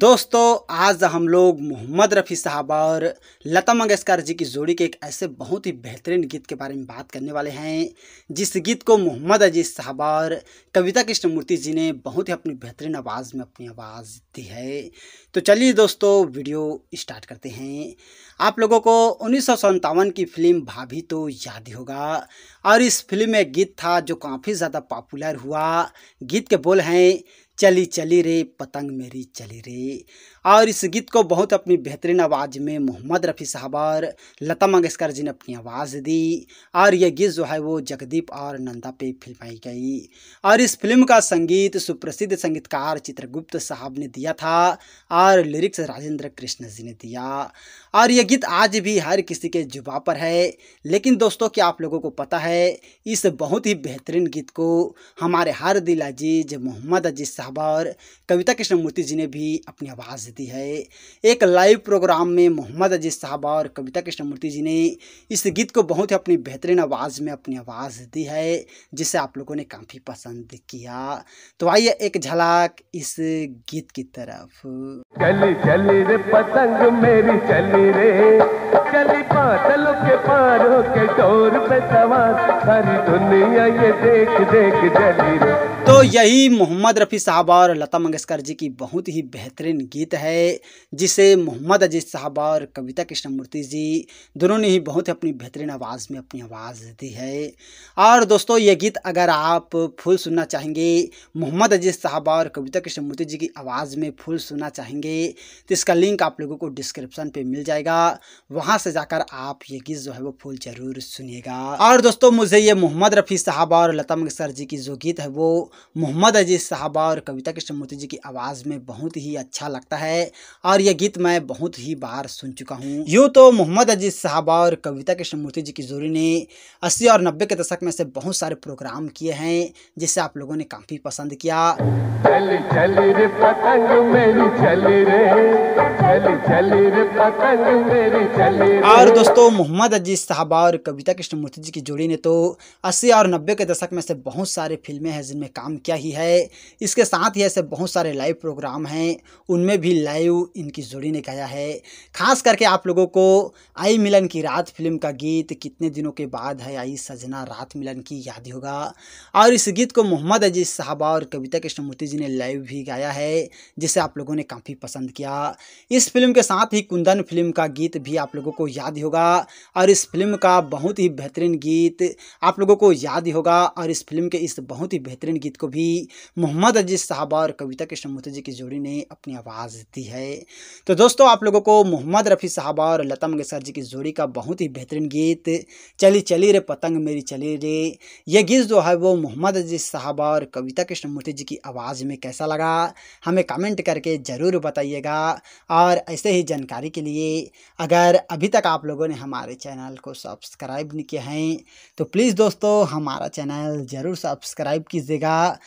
दोस्तों आज हम लोग मोहम्मद रफ़ी साहब और लता मंगेशकर जी की जोड़ी के एक ऐसे बहुत ही बेहतरीन गीत के बारे में बात करने वाले हैं जिस गीत को मोहम्मद अजीज साहब और कविता कृष्णमूर्ति जी ने बहुत ही अपनी बेहतरीन आवाज़ में अपनी आवाज़ दी है तो चलिए दोस्तों वीडियो स्टार्ट करते हैं आप लोगों को उन्नीस की फिल्म भाभी तो याद ही होगा और इस फिल्म में गीत था जो काफ़ी ज़्यादा पॉपुलर हुआ गीत के बोल हैं चली चली रे पतंग मेरी चली रे और इस गीत को बहुत अपनी बेहतरीन आवाज़ में मोहम्मद रफ़ी साहब और लता मंगेशकर जी ने अपनी आवाज़ दी और यह गीत जो है वो जगदीप और नंदा पे फिल्माई गई और इस फिल्म का संगीत सुप्रसिद्ध संगीतकार चित्रगुप्त साहब ने दिया था और लिरिक्स राजेंद्र कृष्ण जी ने दिया और यह गीत आज भी हर किसी के जुबा पर है लेकिन दोस्तों क्या आप लोगों को पता है इस बहुत ही बेहतरीन गीत को हमारे हर दिल अजीज मोहम्मद अजीज साहब और कविता कृष्णमूर्ति जी ने भी अपनी आवाज़ दी है एक लाइव प्रोग्राम में मोहम्मद अजीज साहब और कविता कृष्णमूर्ति जी ने इस गीत को बहुत ही अपनी बेहतरीन आवाज़ में अपनी आवाज़ दी है जिसे आप लोगों ने काफ़ी पसंद किया तो आइए एक झलक इस गीत की तरफ चली चली रे पतंग मेरी चली रे चली पातल के पारों के डोर पे सवार सारी दुनिया ये देख देख चली रे तो यही मोहम्मद रफ़ी साहब साहब और लता मंगेशकर जी की बहुत ही बेहतरीन गीत है जिसे मोहम्मद अजीज साहब और कविता कृष्णमूर्ति जी दोनों ने ही बहुत ही अपनी बेहतरीन आवाज़ में अपनी आवाज़ दी है और दोस्तों ये गीत अगर आप फुल सुनना चाहेंगे मोहम्मद अजीज साहब और कविता कृष्णमूर्ति जी की आवाज़ में फुल सुनना चाहेंगे तो इसका लिंक आप लोगों को डिस्क्रिप्शन पर मिल जाएगा वहाँ से जाकर आप ये गीत जो है वो फुल ज़रूर सुनिएगा और दोस्तों मुझे ये मोहम्मद रफ़ी साहब और लता मंगेशकर जी की जो गीत है वो मोहम्मद अजीज साहब और कविता कृष्णमूर्ति जी की आवाज़ में बहुत ही अच्छा लगता है और यह गीत मैं बहुत ही बार सुन चुका हूँ यूँ तो मोहम्मद अजीज साहब और कविता कृष्णमूर्ति जी की जोड़ी ने अस्सी और नब्बे के दशक में से बहुत सारे प्रोग्राम किए हैं जिसे आप लोगों ने काफ़ी पसंद किया चल चल रे पतंग मेरी चल रे और दोस्तों मोहम्मद अजीज साहबा और कविता कृष्णमूर्ति जी की जोड़ी ने तो अस्सी और नब्बे के दशक में से बहुत सारे फिल्में हैं जिनमें काम किया ही है इसके साथ ही ऐसे बहुत सारे लाइव प्रोग्राम हैं उनमें भी लाइव इनकी जोड़ी ने गाया है खास करके आप लोगों को आई मिलन की रात फिल्म का गीत कितने दिनों के बाद है आई सजना रात मिलन की याद होगा और इस गीत को मोहम्मद अजीज साहबा और कविता कृष्णमूर्ति जी ने लाइव भी गाया है जिसे आप लोगों ने काफ़ी पसंद किया इस इस फिल्म के साथ ही कुंदन फिल्म का गीत भी आप लोगों को याद होगा और इस फिल्म का बहुत ही बेहतरीन गीत आप लोगों को याद होगा और इस फिल्म के इस बहुत ही बेहतरीन गीत को भी मोहम्मद अजीज साहब और कविता कृष्ण मोती जी की जोड़ी ने अपनी आवाज़ दी है तो दोस्तों आप लोगों को मोहम्मद रफ़ी साहब और लता मंगेशकर जी की जोड़ी का बहुत ही बेहतरीन गीत चली चली रे पतंग मेरी चली रे ये गीत जो है वो मोहम्मद अजीज साहब और कविता कृष्ण मूर्ति जी की आवाज़ में कैसा लगा हमें कमेंट करके ज़रूर बताइएगा और और ऐसे ही जानकारी के लिए अगर अभी तक आप लोगों ने हमारे चैनल को सब्सक्राइब नहीं किया है तो प्लीज़ दोस्तों हमारा चैनल ज़रूर सब्सक्राइब कीजिएगा